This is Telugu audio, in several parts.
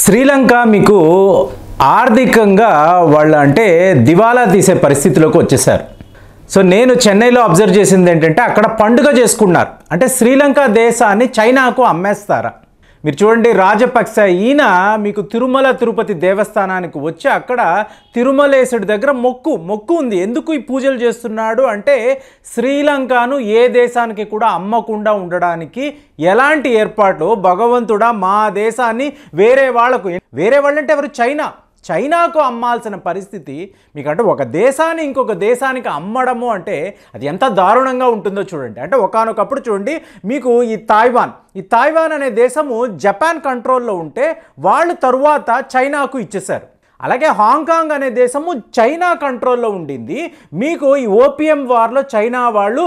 శ్రీలంక మీకు ఆర్థికంగా వాళ్ళు అంటే దివాలా తీసే పరిస్థితిలోకి వచ్చేసారు సో నేను చెన్నైలో అబ్జర్వ్ చేసింది ఏంటంటే అక్కడ పండుగ చేసుకున్నారు అంటే శ్రీలంక దేశాన్ని చైనాకు అమ్మేస్తారా మీరు చూడండి రాజపక్స ఈయన మీకు తిరుమల తిరుపతి దేవస్థానానికి వచ్చి అక్కడ తిరుమలేశుడి దగ్గర మొక్కు మొక్కు ఉంది ఎందుకు ఈ పూజలు చేస్తున్నాడు అంటే శ్రీలంకను ఏ దేశానికి కూడా అమ్మకుండా ఉండడానికి ఎలాంటి ఏర్పాట్లు భగవంతుడా మా దేశాన్ని వేరే వాళ్లకు వేరే వాళ్ళంటే ఎవరు చైనా చైనాకు అమ్మాల్సిన పరిస్థితి మీకు అంటే ఒక దేశాన్ని ఇంకొక దేశానికి అమ్మడము అంటే అది ఎంత దారుణంగా ఉంటుందో చూడండి అంటే ఒకనొకప్పుడు చూడండి మీకు ఈ తాయ్వాన్ ఈ తాయ్వాన్ అనే దేశము జపాన్ కంట్రోల్లో ఉంటే వాళ్ళు తరువాత చైనాకు ఇచ్చేశారు అలాగే హాంకాంగ్ అనే దేశము చైనా కంట్రోల్లో ఉండింది మీకు ఈ ఓపిఎం వార్లో చైనా వాళ్ళు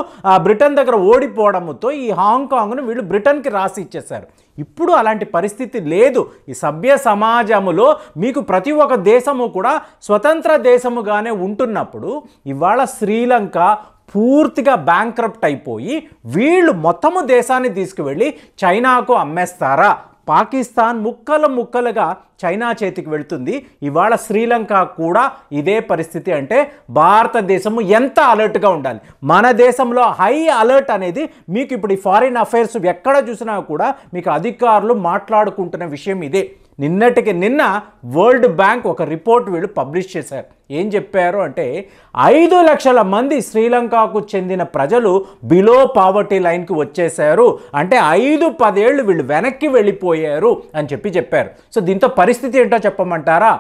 బ్రిటన్ దగ్గర ఓడిపోవడంతో ఈ హాంకాంగ్ను వీళ్ళు బ్రిటన్కి రాసి ఇచ్చేశారు ఇప్పుడు అలాంటి పరిస్థితి లేదు ఈ సభ్య సమాజములో మీకు ప్రతి ఒక్క దేశము కూడా స్వతంత్ర దేశముగానే ఉంటున్నప్పుడు ఇవాళ శ్రీలంక పూర్తిగా బ్యాంక్రప్ట్ అయిపోయి వీళ్ళు మొత్తము దేశాన్ని తీసుకువెళ్ళి చైనాకు అమ్మేస్తారా పాకిస్తాన్ ముక్కలు ముక్కలుగా చైనా చేతికి వెళ్తుంది ఇవాళ శ్రీలంక కూడా ఇదే పరిస్థితి అంటే భారతదేశము ఎంత అలర్ట్గా ఉండాలి మన దేశంలో హై అలర్ట్ అనేది మీకు ఇప్పుడు ఈ ఫారిన్ అఫైర్స్ ఎక్కడ చూసినా కూడా మీకు అధికారులు మాట్లాడుకుంటున్న విషయం ఇదే నిన్నటికి నిన్న వరల్డ్ బ్యాంక్ ఒక రిపోర్ట్ వీళ్ళు పబ్లిష్ చేశారు ఏం చెప్పారు అంటే ఐదు లక్షల మంది శ్రీలంకకు చెందిన ప్రజలు బిలో పావర్టీ లైన్కి వచ్చేశారు అంటే ఐదు పదేళ్ళు వీళ్ళు వెనక్కి వెళ్ళిపోయారు అని చెప్పి చెప్పారు సో దీంతో పరిస్థితి ఏంటో చెప్పమంటారా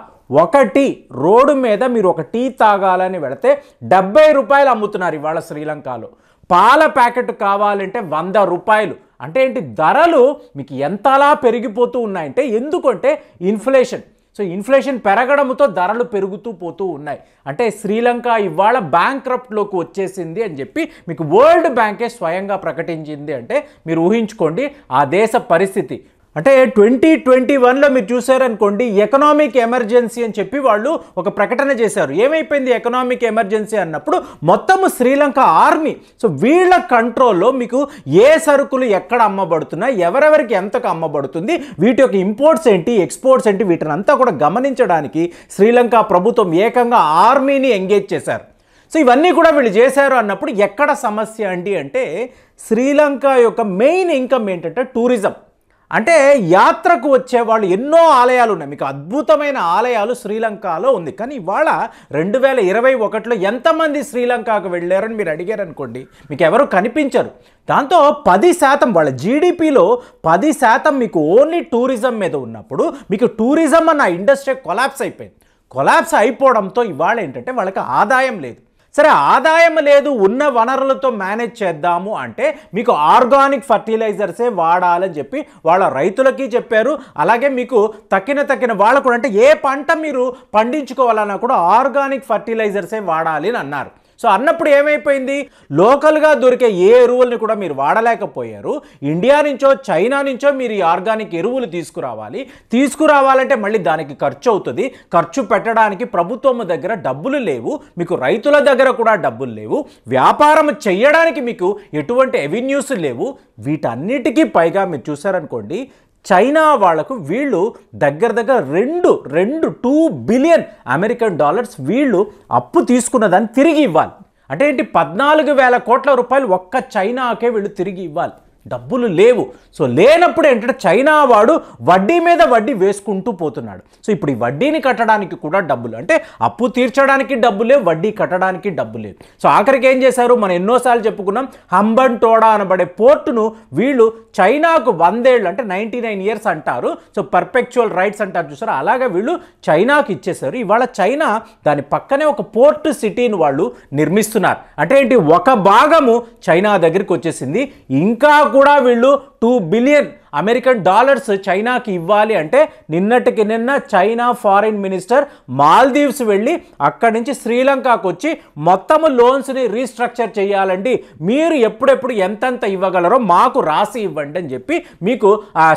ఒకటి రోడ్డు మీద మీరు ఒక టీ తాగాలని వెళితే డెబ్బై రూపాయలు అమ్ముతున్నారు ఇవాళ శ్రీలంకలో పాల ప్యాకెట్ కావాలంటే వంద రూపాయలు అంటే ఏంటి ధరలు మీకు ఎంతలా పెరిగిపోతూ ఉన్నాయంటే ఎందుకంటే ఇన్ఫ్లేషన్ సో ఇన్ఫ్లేషన్ పెరగడంతో ధరలు పెరుగుతూ పోతూ ఉన్నాయి అంటే శ్రీలంక ఇవాళ బ్యాంక్రప్ట్లోకి వచ్చేసింది అని చెప్పి మీకు వరల్డ్ బ్యాంకే స్వయంగా ప్రకటించింది అంటే మీరు ఊహించుకోండి ఆ దేశ పరిస్థితి అంటే ట్వంటీ ట్వంటీ వన్లో మీరు చూసారనుకోండి ఎకనామిక్ ఎమర్జెన్సీ అని చెప్పి వాళ్ళు ఒక ప్రకటన చేశారు ఏమైపోయింది ఎకనామిక్ ఎమర్జెన్సీ అన్నప్పుడు మొత్తం శ్రీలంక ఆర్మీ సో వీళ్ళ కంట్రోల్లో మీకు ఏ సరుకులు ఎక్కడ అమ్మబడుతున్నాయి ఎవరెవరికి ఎంతకు అమ్మబడుతుంది వీటి యొక్క ఇంపోర్ట్స్ ఏంటి ఎక్స్పోర్ట్స్ ఏంటి వీటిని అంతా కూడా గమనించడానికి శ్రీలంక ప్రభుత్వం ఏకంగా ఆర్మీని ఎంగేజ్ చేశారు సో ఇవన్నీ కూడా వీళ్ళు చేశారు అన్నప్పుడు ఎక్కడ సమస్య అండి అంటే శ్రీలంక యొక్క మెయిన్ ఇన్కమ్ ఏంటంటే టూరిజం అంటే యాత్రకు వచ్చేవాళ్ళు ఎన్నో ఆలయాలు ఉన్నాయి మీకు అద్భుతమైన ఆలయాలు శ్రీలంకలో ఉంది కానీ ఇవాళ రెండు వేల ఇరవై ఒకటిలో ఎంతమంది శ్రీలంకకు వెళ్ళారని మీరు అడిగారనుకోండి మీకు ఎవరు కనిపించరు దాంతో పది శాతం వాళ్ళ జీడిపిలో పది శాతం మీకు ఓన్లీ టూరిజం మీద ఉన్నప్పుడు మీకు టూరిజం అన్న ఇండస్ట్రీ కొలాప్స్ అయిపోయింది కొలాప్స్ అయిపోవడంతో ఇవాళ ఏంటంటే వాళ్ళకి ఆదాయం లేదు సరే ఆదాయం లేదు ఉన్న వనరులతో మేనేజ్ చేద్దాము అంటే మీకు ఆర్గానిక్ ఫర్టిలైజర్సే వాడాలని చెప్పి వాళ్ళ రైతులకి చెప్పారు అలాగే మీకు తక్కిన తక్కిన వాళ్ళకు అంటే ఏ పంట మీరు పండించుకోవాలన్నా కూడా ఆర్గానిక్ ఫర్టిలైజర్సే వాడాలి అని అన్నారు సో అన్నప్పుడు ఏమైపోయింది లోకల్గా దొరికే ఏ ఎరువుల్ని కూడా మీరు వాడలేకపోయారు ఇండియా నుంచో చైనా నుంచో మీరు ఈ ఆర్గానిక్ ఎరువులు తీసుకురావాలి తీసుకురావాలంటే మళ్ళీ దానికి ఖర్చు అవుతుంది ఖర్చు పెట్టడానికి ప్రభుత్వం దగ్గర డబ్బులు లేవు మీకు రైతుల దగ్గర కూడా డబ్బులు లేవు వ్యాపారం చేయడానికి మీకు ఎటువంటి ఎవెన్యూస్ లేవు వీటన్నిటికీ పైగా మీరు చూసారనుకోండి చైనా వాళ్లకు వీళ్ళు దగ్గర దగ్గర రెండు రెండు టూ బిలియన్ అమెరికన్ డాలర్స్ వీళ్ళు అప్పు తీసుకున్నదాన్ని తిరిగి ఇవ్వాలి అంటే ఏంటి పద్నాలుగు వేల కోట్ల రూపాయలు ఒక్క చైనాకే వీళ్ళు తిరిగి ఇవ్వాలి డబ్బులు లేవు సో లేనప్పుడు ఏంటంటే చైనా వాడు వడ్డీ మీద వడ్డీ వేసుకుంటూ పోతున్నాడు సో ఇప్పుడు ఈ వడ్డీని కట్టడానికి కూడా డబ్బులు అంటే అప్పు తీర్చడానికి డబ్బు లేవు వడ్డీ కట్టడానికి డబ్బు లేదు సో ఆఖరికి ఏం చేశారు మనం ఎన్నోసార్లు చెప్పుకున్నాం హంబన్ టోడా అనబడే పోర్టును వీళ్ళు చైనాకు వందేళ్ళు అంటే నైంటీ నైన్ ఇయర్స్ అంటారు సో పర్ఫెక్చువల్ రైట్స్ అంటారు చూసారు అలాగే వీళ్ళు చైనాకు ఇచ్చేశారు ఇవాళ చైనా దాని పక్కనే ఒక పోర్ట్ సిటీని వాళ్ళు నిర్మిస్తున్నారు అంటే ఏంటి ఒక భాగము చైనా దగ్గరికి వచ్చేసింది ఇంకా కూడా వీళ్ళు టూ బిలియన్ అమెరికన్ డాలర్స్ చైనాకి ఇవ్వాలి అంటే నిన్నటికి నిన్న చైనా ఫారిన్ మినిస్టర్ మాల్దీవ్స్ వెళ్ళి అక్కడి నుంచి శ్రీలంకకు వచ్చి మొత్తం లోన్స్ని రీస్ట్రక్చర్ చేయాలండి మీరు ఎప్పుడెప్పుడు ఎంతెంత ఇవ్వగలరో మాకు రాసి ఇవ్వండి అని చెప్పి మీకు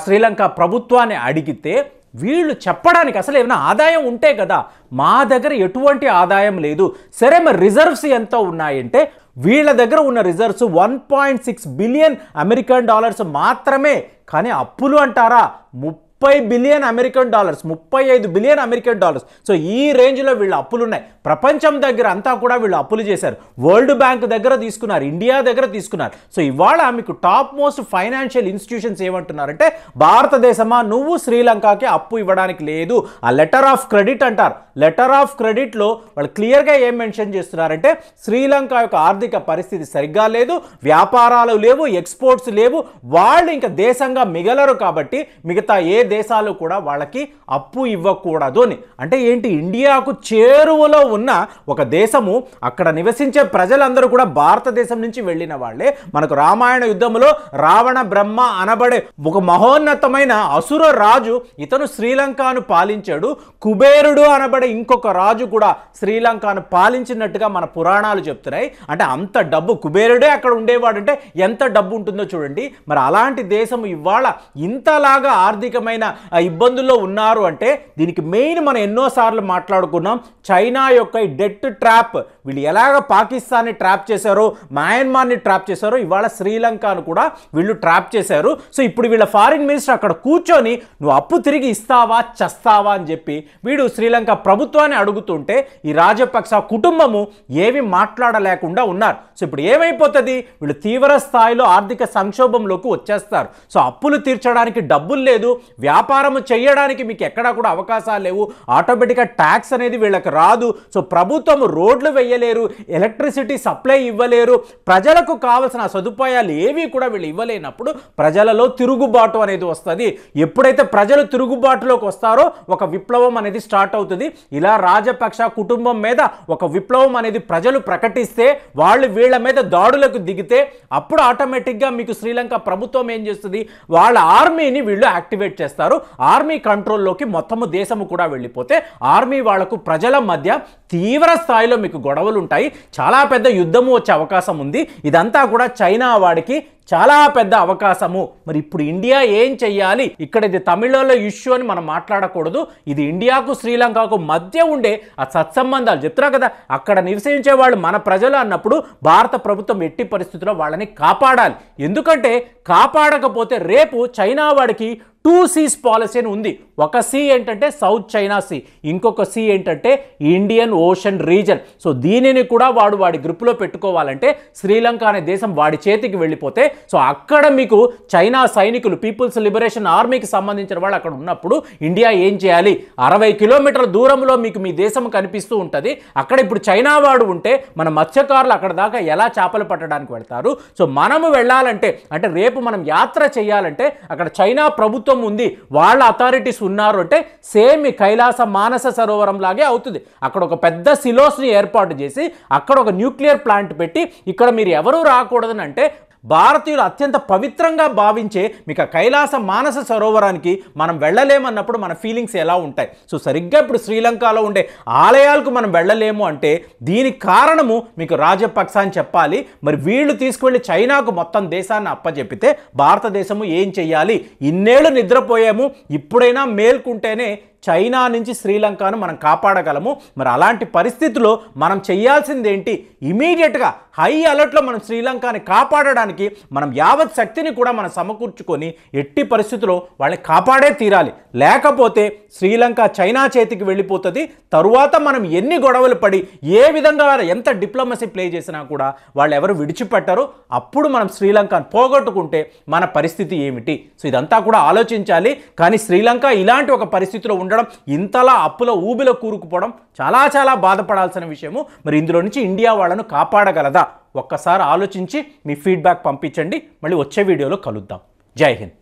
శ్రీలంక ప్రభుత్వాన్ని అడిగితే వీళ్ళు చెప్పడానికి అసలు ఏమైనా ఆదాయం ఉంటే కదా మా దగ్గర ఎటువంటి ఆదాయం లేదు సరే మరి రిజర్వ్స్ ఎంత ఉన్నాయంటే వీళ్ళ దగ్గర ఉన్న reserves one point six billion American dollars మాత్రమే కానీ అప్పులు అంటారా ముప్పై ముప్పై బిలియన్ అమెరికన్ డాలర్స్ ముప్పై ఐదు బిలియన్ అమెరికన్ డాలర్స్ సో ఈ రేంజ్లో వీళ్ళు అప్పులు ఉన్నాయి ప్రపంచం దగ్గర అంతా కూడా వీళ్ళు అప్పులు చేశారు వరల్డ్ బ్యాంక్ దగ్గర తీసుకున్నారు ఇండియా దగ్గర తీసుకున్నారు సో ఇవాళ మీకు టాప్ మోస్ట్ ఫైనాన్షియల్ ఇన్స్టిట్యూషన్స్ ఏమంటున్నారంటే భారతదేశమా నువ్వు శ్రీలంకకి అప్పు ఇవ్వడానికి లేదు ఆ లెటర్ ఆఫ్ క్రెడిట్ అంటారు లెటర్ ఆఫ్ క్రెడిట్లో వాళ్ళు క్లియర్గా ఏం మెన్షన్ చేస్తున్నారంటే శ్రీలంక యొక్క ఆర్థిక పరిస్థితి సరిగ్గా లేదు వ్యాపారాలు లేవు ఎక్స్పోర్ట్స్ లేవు వాళ్ళు ఇంకా దేశంగా మిగలరు కాబట్టి మిగతా ఏ దేశాలు కూడా వాళ్ళకి అప్పు ఇవ్వకూడదు అని అంటే ఏంటి ఇండియాకు చేరువలో ఉన్న ఒక దేశము అక్కడ నివసించే ప్రజలందరూ కూడా భారతదేశం నుంచి వెళ్ళిన వాళ్ళే మనకు రామాయణ యుద్ధంలో రావణ బ్రహ్మ అనబడే ఒక మహోన్నతమైన అసుర రాజు ఇతను శ్రీలంకను పాలించాడు కుబేరుడు అనబడే ఇంకొక రాజు కూడా శ్రీలంకను పాలించినట్టుగా మన పురాణాలు చెప్తున్నాయి అంటే అంత డబ్బు కుబేరుడే అక్కడ ఉండేవాడు అంటే ఎంత డబ్బు ఉంటుందో చూడండి మరి అలాంటి దేశం ఇవాళ ఇంతలాగా ఆర్థికమైన రకమైన ఇబ్బందుల్లో ఉన్నారు అంటే దీనికి మెయిన్ మనం ఎన్నోసార్లు మాట్లాడుకున్నాం చైనా యొక్క ఈ డెట్ ట్రాప్ వీళ్ళు ఎలాగ పాకిస్తాన్ని ట్రాప్ చేశారో మయన్మార్ని ట్రాప్ చేశారో ఇవాళ శ్రీలంకను కూడా వీళ్ళు ట్రాప్ చేశారు సో ఇప్పుడు వీళ్ళ ఫారిన్ మినిస్టర్ అక్కడ కూర్చొని నువ్వు అప్పు తిరిగి ఇస్తావా చస్తావా అని చెప్పి వీడు శ్రీలంక ప్రభుత్వాన్ని అడుగుతుంటే ఈ రాజపక్స కుటుంబము ఏమి మాట్లాడలేకుండా ఉన్నారు సో ఇప్పుడు ఏమైపోతుంది వీళ్ళు తీవ్ర స్థాయిలో ఆర్థిక సంక్షోభంలోకి వచ్చేస్తారు సో అప్పులు తీర్చడానికి డబ్బులు లేదు వ్యాపారం చేయడానికి మీకు ఎక్కడా కూడా అవకాశాలు లేవు ఆటోమేటిక్గా ట్యాక్స్ అనేది వీళ్ళకి రాదు సో ప్రభుత్వం రోడ్లు వేయలేరు ఎలక్ట్రిసిటీ సప్లై ఇవ్వలేరు ప్రజలకు కావలసిన సదుపాయాలు ఏవి కూడా వీళ్ళు ఇవ్వలేనప్పుడు ప్రజలలో తిరుగుబాటు అనేది వస్తుంది ఎప్పుడైతే ప్రజలు తిరుగుబాటులోకి వస్తారో ఒక విప్లవం అనేది స్టార్ట్ అవుతుంది ఇలా రాజపక్ష కుటుంబం మీద ఒక విప్లవం అనేది ప్రజలు ప్రకటిస్తే వాళ్ళు వీళ్ళ మీద దాడులకు దిగితే అప్పుడు ఆటోమేటిక్గా మీకు శ్రీలంక ప్రభుత్వం ఏం చేస్తుంది వాళ్ళ ఆర్మీని వీళ్ళు యాక్టివేట్ చేస్తారు చేస్తారు ఆర్మీ కంట్రోల్లోకి మొత్తము దేశము కూడా వెళ్ళిపోతే ఆర్మీ వాళ్లకు ప్రజల మధ్య తీవ్ర స్థాయిలో మీకు గొడవలు ఉంటాయి చాలా పెద్ద యుద్ధము వచ్చే అవకాశం ఉంది ఇదంతా కూడా చైనా వాడికి చాలా పెద్ద అవకాశము మరి ఇప్పుడు ఇండియా ఏం చెయ్యాలి ఇక్కడ ఇది తమిళలో ఇష్యూ అని మనం మాట్లాడకూడదు ఇది ఇండియాకు శ్రీలంకకు మధ్య ఉండే ఆ సత్సంబంధాలు చెప్తున్నా కదా అక్కడ నివసించే వాళ్ళు మన ప్రజలు అన్నప్పుడు భారత ప్రభుత్వం ఎట్టి పరిస్థితుల్లో వాళ్ళని కాపాడాలి ఎందుకంటే కాపాడకపోతే రేపు చైనా వాడికి టూ సీస్ పాలసీ అని ఉంది ఒక సీ ఏంటంటే సౌత్ చైనా సీ ఇంకొక సీ ఏంటంటే ఇండియన్ ఓషన్ రీజన్ సో దీనిని కూడా వాడు వాడి గ్రూప్లో పెట్టుకోవాలంటే శ్రీలంక అనే దేశం వాడి చేతికి వెళ్ళిపోతే సో అక్కడ మీకు చైనా సైనికులు పీపుల్స్ లిబరేషన్ ఆర్మీకి సంబంధించిన వాళ్ళు అక్కడ ఉన్నప్పుడు ఇండియా ఏం చేయాలి అరవై కిలోమీటర్ల దూరంలో మీకు మీ దేశం కనిపిస్తూ ఉంటుంది అక్కడ ఇప్పుడు చైనా వాడు ఉంటే మన మత్స్యకారులు అక్కడ దాకా ఎలా చేపలు పట్టడానికి వెళ్తారు సో మనము వెళ్ళాలంటే అంటే రేపు మనం యాత్ర చేయాలంటే అక్కడ చైనా ప్రభుత్వం ఉంది వాళ్ళ అథారిటీస్ ఉన్నారు అంటే సేమ్ కైలాస మానస సరోవరం లాగే అవుతుంది అక్కడ ఒక పెద్ద సిలోస్ని ఏర్పాటు చేసి అక్కడ ఒక న్యూక్లియర్ ప్లాంట్ పెట్టి ఇక్కడ మీరు ఎవరూ రాకూడదని అంటే భారతీయులు అత్యంత పవిత్రంగా భావించే మీకు కైలాస మానస సరోవరానికి మనం వెళ్ళలేమన్నప్పుడు మన ఫీలింగ్స్ ఎలా ఉంటాయి సో సరిగ్గా ఇప్పుడు శ్రీలంకలో ఉండే ఆలయాలకు మనం వెళ్ళలేము అంటే దీనికి కారణము మీకు రాజపక్స అని చెప్పాలి మరి వీళ్ళు తీసుకువెళ్ళి చైనాకు మొత్తం దేశాన్ని అప్పచెప్పితే భారతదేశము ఏం చెయ్యాలి ఇన్నేళ్ళు నిద్రపోయాము ఇప్పుడైనా మేల్కుంటేనే చైనా నుంచి శ్రీలంకను మనం కాపాడగలము మరి అలాంటి పరిస్థితుల్లో మనం చేయాల్సింది ఏంటి ఇమీడియట్గా హై అలర్ట్లో మనం శ్రీలంకని కాపాడడానికి మనం యావత్ శక్తిని కూడా మనం సమకూర్చుకొని ఎట్టి పరిస్థితుల్లో వాళ్ళని కాపాడే తీరాలి లేకపోతే శ్రీలంక చైనా చేతికి వెళ్ళిపోతుంది తరువాత మనం ఎన్ని గొడవలు పడి ఏ విధంగా ఎంత డిప్లొమసీ ప్లే చేసినా కూడా వాళ్ళు ఎవరు విడిచిపెట్టరు అప్పుడు మనం శ్రీలంకను పోగొట్టుకుంటే మన పరిస్థితి ఏమిటి సో ఇదంతా కూడా ఆలోచించాలి కానీ శ్రీలంక ఇలాంటి ఒక పరిస్థితిలో ఉండడం ఇంతలా అప్పుల ఊబిలో కూరుకుపోవడం చాలా చాలా బాధపడాల్సిన విషయము మరి ఇందులో నుంచి ఇండియా వాళ్ళను కాపాడగలదా ఒక్కసారి ఆలోచించి మీ ఫీడ్బ్యాక్ పంపించండి మళ్ళీ వచ్చే వీడియోలో కలుద్దాం జై హింద్